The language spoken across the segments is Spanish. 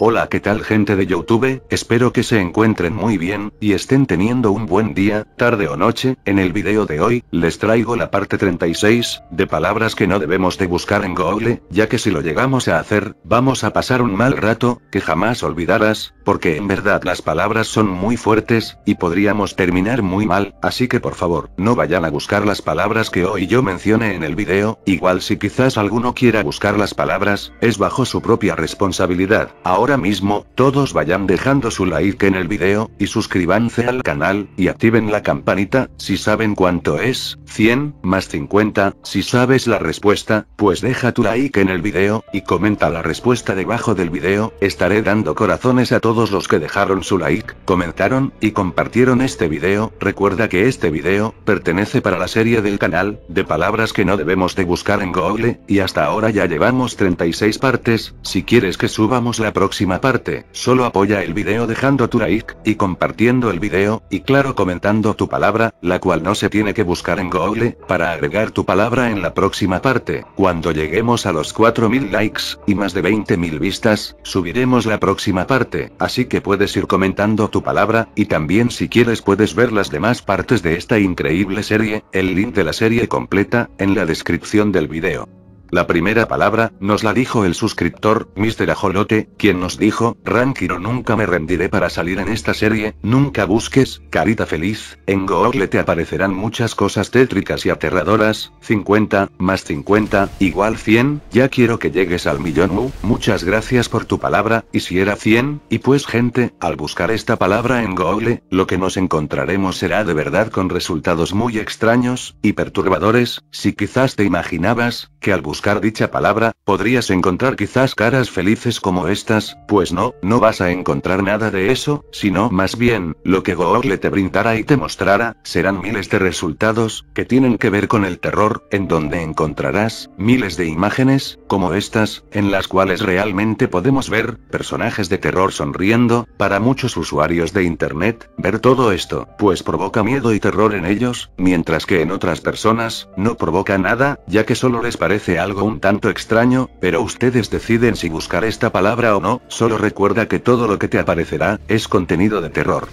Hola, ¿qué tal gente de YouTube? Espero que se encuentren muy bien, y estén teniendo un buen día, tarde o noche, en el video de hoy, les traigo la parte 36, de palabras que no debemos de buscar en Google, ya que si lo llegamos a hacer, vamos a pasar un mal rato, que jamás olvidarás, porque en verdad las palabras son muy fuertes, y podríamos terminar muy mal, así que por favor, no vayan a buscar las palabras que hoy yo mencione en el video, igual si quizás alguno quiera buscar las palabras, es bajo su propia responsabilidad. Ahora ahora mismo, todos vayan dejando su like en el video, y suscríbanse al canal, y activen la campanita, si saben cuánto es, 100, más 50, si sabes la respuesta, pues deja tu like en el video, y comenta la respuesta debajo del video, estaré dando corazones a todos los que dejaron su like, comentaron, y compartieron este video, recuerda que este video, pertenece para la serie del canal, de palabras que no debemos de buscar en Google, y hasta ahora ya llevamos 36 partes, si quieres que subamos la próxima parte, solo apoya el video dejando tu like, y compartiendo el video, y claro comentando tu palabra, la cual no se tiene que buscar en Google, para agregar tu palabra en la próxima parte. Cuando lleguemos a los 4.000 likes, y más de 20.000 vistas, subiremos la próxima parte, así que puedes ir comentando tu palabra, y también si quieres puedes ver las demás partes de esta increíble serie, el link de la serie completa, en la descripción del video. La primera palabra, nos la dijo el suscriptor, Mr. Ajolote, quien nos dijo, Rankiro nunca me rendiré para salir en esta serie, nunca busques, carita feliz, en Google te aparecerán muchas cosas tétricas y aterradoras, 50, más 50, igual 100, ya quiero que llegues al millón muchas gracias por tu palabra, y si era 100, y pues gente, al buscar esta palabra en Google, lo que nos encontraremos será de verdad con resultados muy extraños, y perturbadores, si quizás te imaginabas, que al buscar dicha palabra, podrías encontrar quizás caras felices como estas, pues no, no vas a encontrar nada de eso, sino más bien, lo que Google te brindará y te mostrará serán miles de resultados, que tienen que ver con el terror, en donde encontrarás, miles de imágenes, como estas, en las cuales realmente podemos ver, personajes de terror sonriendo, para muchos usuarios de Internet, ver todo esto, pues provoca miedo y terror en ellos, mientras que en otras personas, no provoca nada, ya que solo les parece parece algo un tanto extraño, pero ustedes deciden si buscar esta palabra o no, solo recuerda que todo lo que te aparecerá, es contenido de terror.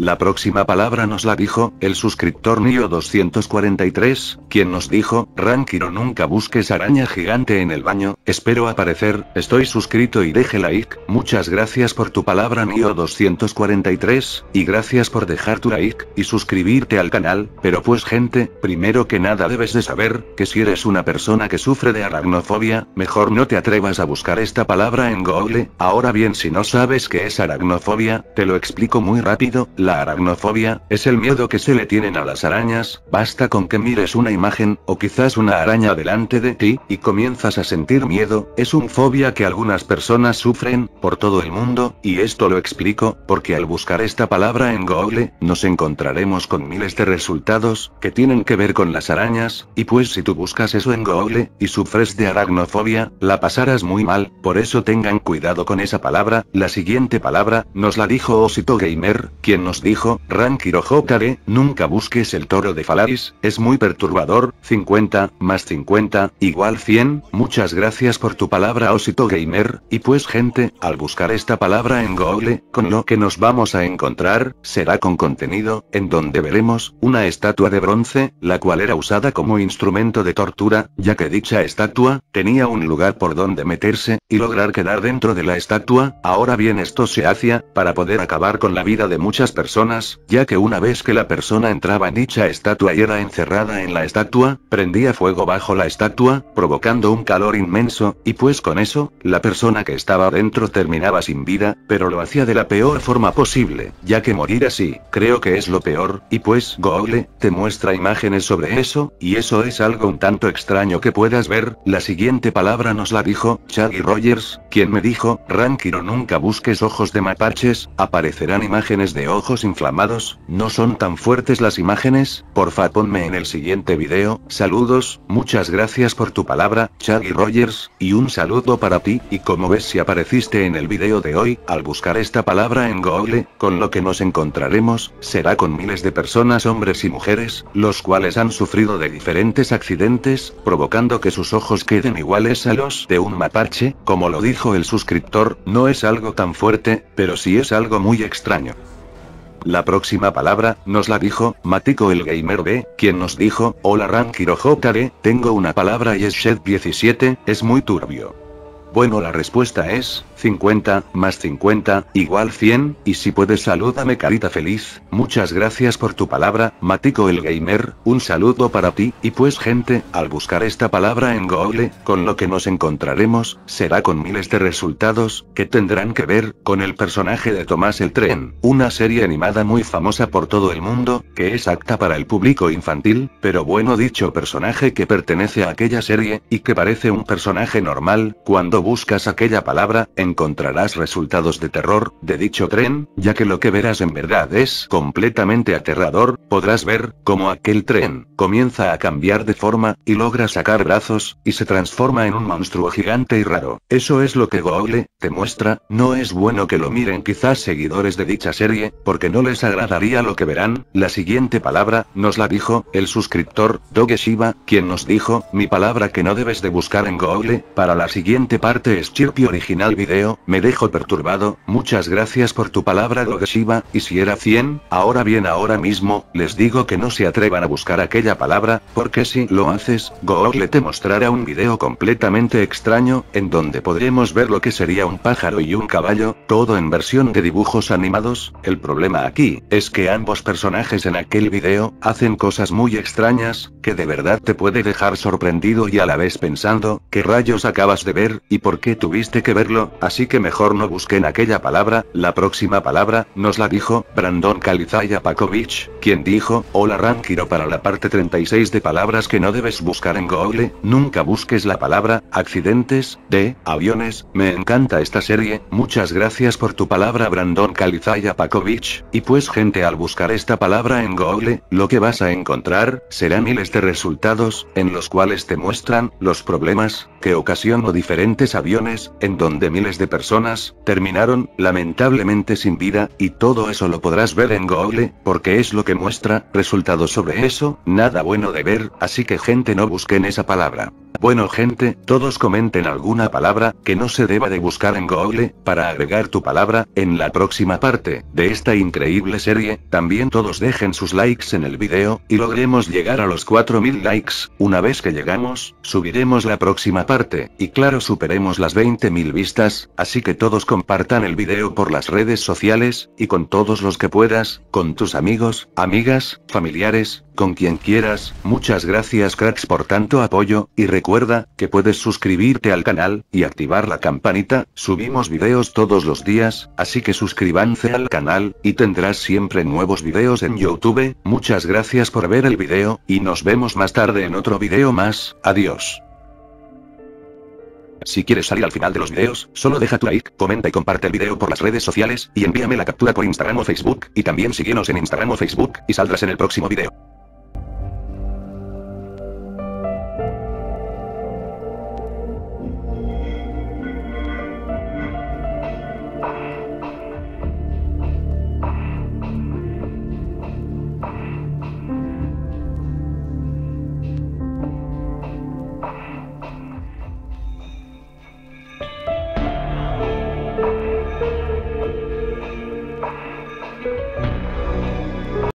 La próxima palabra nos la dijo, el suscriptor Nio243, quien nos dijo, Rankiro nunca busques araña gigante en el baño, espero aparecer, estoy suscrito y deje like, muchas gracias por tu palabra Nio243, y gracias por dejar tu like, y suscribirte al canal, pero pues gente, primero que nada debes de saber, que si eres una persona que sufre de aracnofobia, mejor no te atrevas a buscar esta palabra en Google, ahora bien si no sabes qué es aracnofobia, te lo explico muy rápido, la aracnofobia, es el miedo que se le tienen a las arañas, basta con que mires una imagen, o quizás una araña delante de ti, y comienzas a sentir miedo, es un fobia que algunas personas sufren, por todo el mundo, y esto lo explico, porque al buscar esta palabra en Google, nos encontraremos con miles de resultados, que tienen que ver con las arañas, y pues si tú buscas eso en Google, y sufres de aracnofobia, la pasarás muy mal, por eso tengan cuidado con esa palabra, la siguiente palabra, nos la dijo Osito Gamer, quien nos nos dijo, Rankiro nunca busques el toro de Falaris, es muy perturbador, 50, más 50, igual 100, muchas gracias por tu palabra Osito Gamer, y pues gente, al buscar esta palabra en Google, con lo que nos vamos a encontrar, será con contenido, en donde veremos, una estatua de bronce, la cual era usada como instrumento de tortura, ya que dicha estatua, tenía un lugar por donde meterse, y lograr quedar dentro de la estatua, ahora bien esto se hacía, para poder acabar con la vida de muchas personas personas, ya que una vez que la persona entraba en dicha estatua y era encerrada en la estatua, prendía fuego bajo la estatua, provocando un calor inmenso, y pues con eso, la persona que estaba dentro terminaba sin vida, pero lo hacía de la peor forma posible, ya que morir así, creo que es lo peor, y pues Google, te muestra imágenes sobre eso, y eso es algo un tanto extraño que puedas ver, la siguiente palabra nos la dijo, Charlie Rogers, quien me dijo, Rankiro nunca busques ojos de mapaches, aparecerán imágenes de ojos inflamados, no son tan fuertes las imágenes, porfa ponme en el siguiente video, saludos, muchas gracias por tu palabra, Charlie Rogers, y un saludo para ti, y como ves si apareciste en el video de hoy, al buscar esta palabra en Google, con lo que nos encontraremos, será con miles de personas hombres y mujeres, los cuales han sufrido de diferentes accidentes, provocando que sus ojos queden iguales a los de un mapache, como lo dijo el suscriptor, no es algo tan fuerte, pero sí es algo muy extraño. La próxima palabra, nos la dijo, Matico el gamer B, quien nos dijo, hola Rankiro tengo una palabra y es Shed 17, es muy turbio. Bueno, la respuesta es 50 más 50 igual 100, y si puedes salúdame carita feliz, muchas gracias por tu palabra, Matico el gamer, un saludo para ti, y pues gente, al buscar esta palabra en Google, con lo que nos encontraremos, será con miles de resultados, que tendrán que ver, con el personaje de Tomás el Tren, una serie animada muy famosa por todo el mundo, que es apta para el público infantil, pero bueno dicho personaje que pertenece a aquella serie, y que parece un personaje normal, cuando buscas aquella palabra, encontrarás resultados de terror, de dicho tren, ya que lo que verás en verdad es completamente aterrador, podrás ver, como aquel tren, comienza a cambiar de forma, y logra sacar brazos, y se transforma en un monstruo gigante y raro. Eso es lo que Google, te muestra, no es bueno que lo miren quizás seguidores de dicha serie, porque no les agradaría lo que verán, la siguiente palabra, nos la dijo, el suscriptor, Doge Shiba, quien nos dijo, mi palabra que no debes de buscar en Google, para la siguiente palabra es chirpy original video, me dejo perturbado, muchas gracias por tu palabra Dogeshiba, y si era 100, ahora bien ahora mismo, les digo que no se atrevan a buscar aquella palabra, porque si lo haces, Google te mostrará un video completamente extraño, en donde podremos ver lo que sería un pájaro y un caballo, todo en versión de dibujos animados, el problema aquí, es que ambos personajes en aquel video, hacen cosas muy extrañas, que de verdad te puede dejar sorprendido y a la vez pensando, ¿qué rayos acabas de ver? y por qué tuviste que verlo, así que mejor no busquen aquella palabra, la próxima palabra, nos la dijo, Brandon Kalizaya Pakovic, quien dijo, hola Rankiro para la parte 36 de palabras que no debes buscar en Google, nunca busques la palabra, accidentes, de, aviones, me encanta esta serie, muchas gracias por tu palabra Brandon Kalizaya Pakovic. y pues gente al buscar esta palabra en Google, lo que vas a encontrar, serán miles de resultados, en los cuales te muestran, los problemas, que ocasionó diferentes aviones, en donde miles de personas, terminaron, lamentablemente sin vida, y todo eso lo podrás ver en Google, porque es lo que muestra, resultados sobre eso, nada bueno de ver, así que gente no busquen esa palabra. Bueno gente, todos comenten alguna palabra, que no se deba de buscar en Google, para agregar tu palabra, en la próxima parte, de esta increíble serie, también todos dejen sus likes en el video, y logremos llegar a los 4000 likes, una vez que llegamos, subiremos la próxima parte, y claro superemos las 20.000 vistas, así que todos compartan el video por las redes sociales, y con todos los que puedas, con tus amigos, amigas, familiares, con quien quieras, muchas gracias cracks por tanto apoyo, y recuerda, que puedes suscribirte al canal, y activar la campanita, subimos videos todos los días, así que suscríbanse al canal, y tendrás siempre nuevos videos en Youtube, muchas gracias por ver el video, y nos vemos más tarde en otro video más, adiós. Si quieres salir al final de los videos, solo deja tu like, comenta y comparte el video por las redes sociales, y envíame la captura por Instagram o Facebook, y también síguenos en Instagram o Facebook, y saldrás en el próximo video.